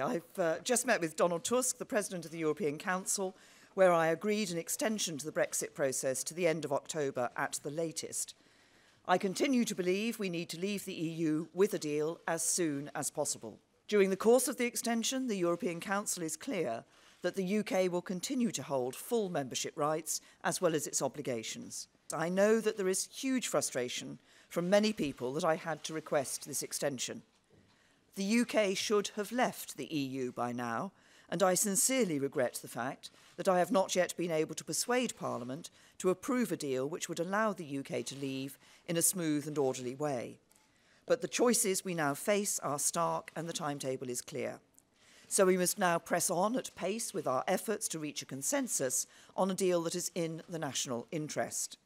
I've uh, just met with Donald Tusk, the President of the European Council, where I agreed an extension to the Brexit process to the end of October at the latest. I continue to believe we need to leave the EU with a deal as soon as possible. During the course of the extension, the European Council is clear that the UK will continue to hold full membership rights as well as its obligations. I know that there is huge frustration from many people that I had to request this extension. The UK should have left the EU by now, and I sincerely regret the fact that I have not yet been able to persuade Parliament to approve a deal which would allow the UK to leave in a smooth and orderly way. But the choices we now face are stark and the timetable is clear. So we must now press on at pace with our efforts to reach a consensus on a deal that is in the national interest.